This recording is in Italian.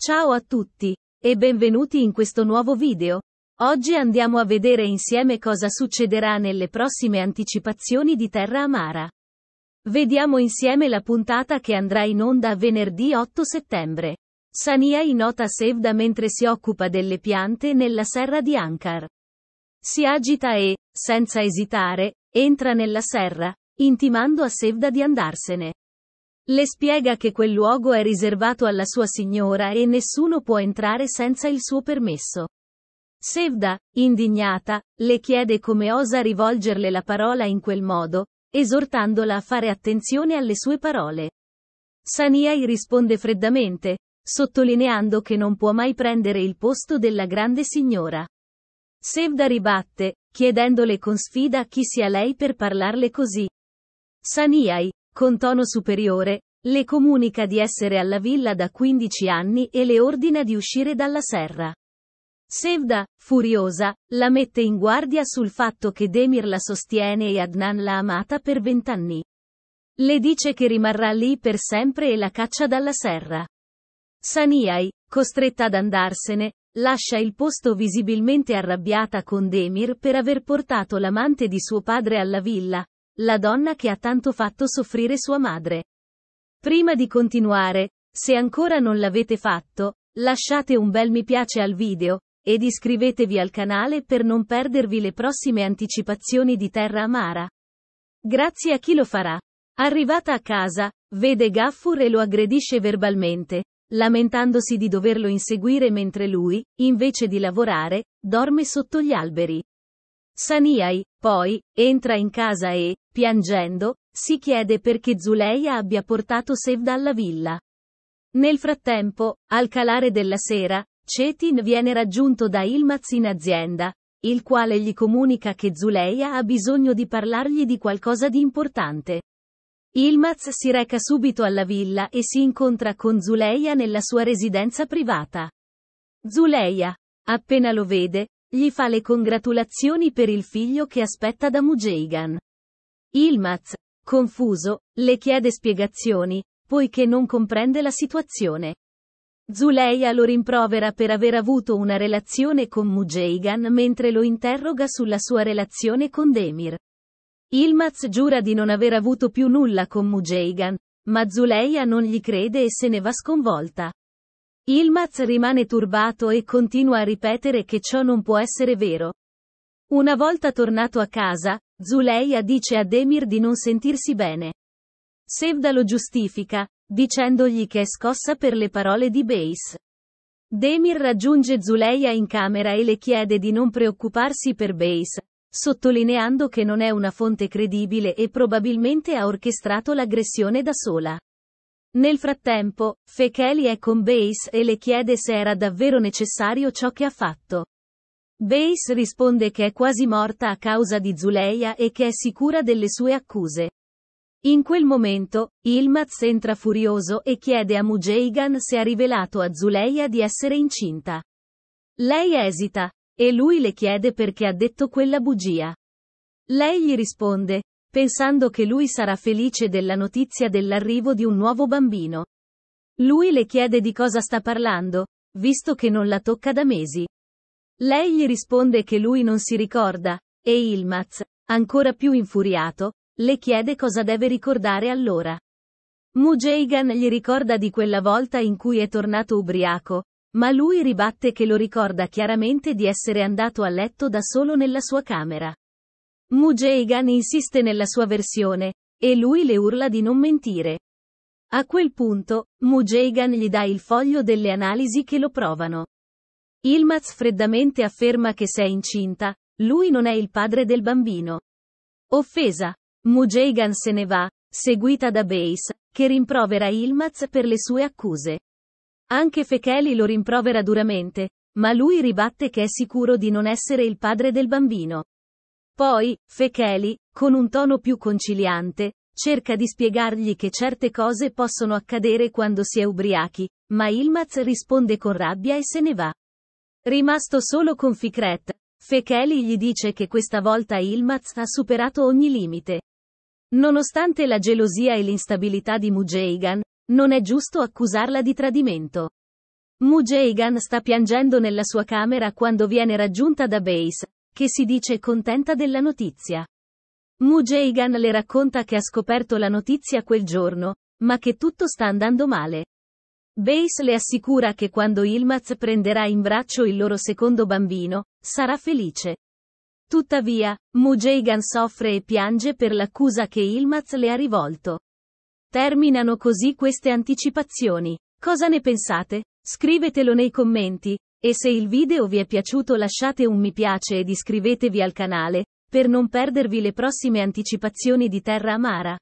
Ciao a tutti, e benvenuti in questo nuovo video. Oggi andiamo a vedere insieme cosa succederà nelle prossime anticipazioni di Terra Amara. Vediamo insieme la puntata che andrà in onda venerdì 8 settembre. Sania nota Sevda mentre si occupa delle piante nella serra di Ankar. Si agita e, senza esitare, entra nella serra, intimando a Sevda di andarsene. Le spiega che quel luogo è riservato alla sua signora e nessuno può entrare senza il suo permesso. Sevda, indignata, le chiede come osa rivolgerle la parola in quel modo, esortandola a fare attenzione alle sue parole. Saniai risponde freddamente, sottolineando che non può mai prendere il posto della grande signora. Sevda ribatte, chiedendole con sfida chi sia lei per parlarle così. Saniai, con tono superiore, le comunica di essere alla villa da 15 anni e le ordina di uscire dalla serra. Sevda, furiosa, la mette in guardia sul fatto che Demir la sostiene e Adnan l'ha amata per vent'anni. Le dice che rimarrà lì per sempre e la caccia dalla serra. Saniai, costretta ad andarsene, lascia il posto visibilmente arrabbiata con Demir per aver portato l'amante di suo padre alla villa, la donna che ha tanto fatto soffrire sua madre. Prima di continuare, se ancora non l'avete fatto, lasciate un bel mi piace al video, ed iscrivetevi al canale per non perdervi le prossime anticipazioni di Terra Amara. Grazie a chi lo farà. Arrivata a casa, vede Gaffur e lo aggredisce verbalmente, lamentandosi di doverlo inseguire mentre lui, invece di lavorare, dorme sotto gli alberi. Saniai, poi, entra in casa e, piangendo, si chiede perché Zuleia abbia portato Sevda alla villa. Nel frattempo, al calare della sera, Cetin viene raggiunto da Ilmaz in azienda, il quale gli comunica che Zuleia ha bisogno di parlargli di qualcosa di importante. Ilmaz si reca subito alla villa e si incontra con Zuleia nella sua residenza privata. Zuleia, appena lo vede, gli fa le congratulazioni per il figlio che aspetta da Mujeigan. Ilmaz, confuso, le chiede spiegazioni, poiché non comprende la situazione. Zuleia lo rimprovera per aver avuto una relazione con Mujeigan mentre lo interroga sulla sua relazione con Demir. Ilmaz giura di non aver avuto più nulla con Mujeigan, ma Zuleia non gli crede e se ne va sconvolta. Ilmaz rimane turbato e continua a ripetere che ciò non può essere vero. Una volta tornato a casa, Zuleia dice a Demir di non sentirsi bene. Sevda lo giustifica, dicendogli che è scossa per le parole di Base. Demir raggiunge Zuleia in camera e le chiede di non preoccuparsi per Base, sottolineando che non è una fonte credibile e probabilmente ha orchestrato l'aggressione da sola. Nel frattempo, Fekeli è con Base e le chiede se era davvero necessario ciò che ha fatto. Base risponde che è quasi morta a causa di Zuleia e che è sicura delle sue accuse. In quel momento, Ilmaz entra furioso e chiede a Mujeigan se ha rivelato a Zuleia di essere incinta. Lei esita, e lui le chiede perché ha detto quella bugia. Lei gli risponde, pensando che lui sarà felice della notizia dell'arrivo di un nuovo bambino. Lui le chiede di cosa sta parlando, visto che non la tocca da mesi. Lei gli risponde che lui non si ricorda, e Ilmaz, ancora più infuriato, le chiede cosa deve ricordare allora. Mujeigan gli ricorda di quella volta in cui è tornato ubriaco, ma lui ribatte che lo ricorda chiaramente di essere andato a letto da solo nella sua camera. Mujeigan insiste nella sua versione, e lui le urla di non mentire. A quel punto, Mujeigan gli dà il foglio delle analisi che lo provano. Ilmaz freddamente afferma che se è incinta, lui non è il padre del bambino. Offesa. Mujeigan se ne va, seguita da Base, che rimprovera Ilmaz per le sue accuse. Anche Fekeli lo rimprovera duramente, ma lui ribatte che è sicuro di non essere il padre del bambino. Poi, Fecheli, con un tono più conciliante, cerca di spiegargli che certe cose possono accadere quando si è ubriachi, ma Ilmaz risponde con rabbia e se ne va. Rimasto solo con Fikret, Fecheli gli dice che questa volta Ilmaz ha superato ogni limite. Nonostante la gelosia e l'instabilità di Mujeigan, non è giusto accusarla di tradimento. Mujeigan sta piangendo nella sua camera quando viene raggiunta da Base, che si dice contenta della notizia. Mujeigan le racconta che ha scoperto la notizia quel giorno, ma che tutto sta andando male. Base le assicura che quando Ilmaz prenderà in braccio il loro secondo bambino, sarà felice. Tuttavia, Mujeigan soffre e piange per l'accusa che Ilmaz le ha rivolto. Terminano così queste anticipazioni. Cosa ne pensate? Scrivetelo nei commenti, e se il video vi è piaciuto lasciate un mi piace ed iscrivetevi al canale, per non perdervi le prossime anticipazioni di Terra Amara.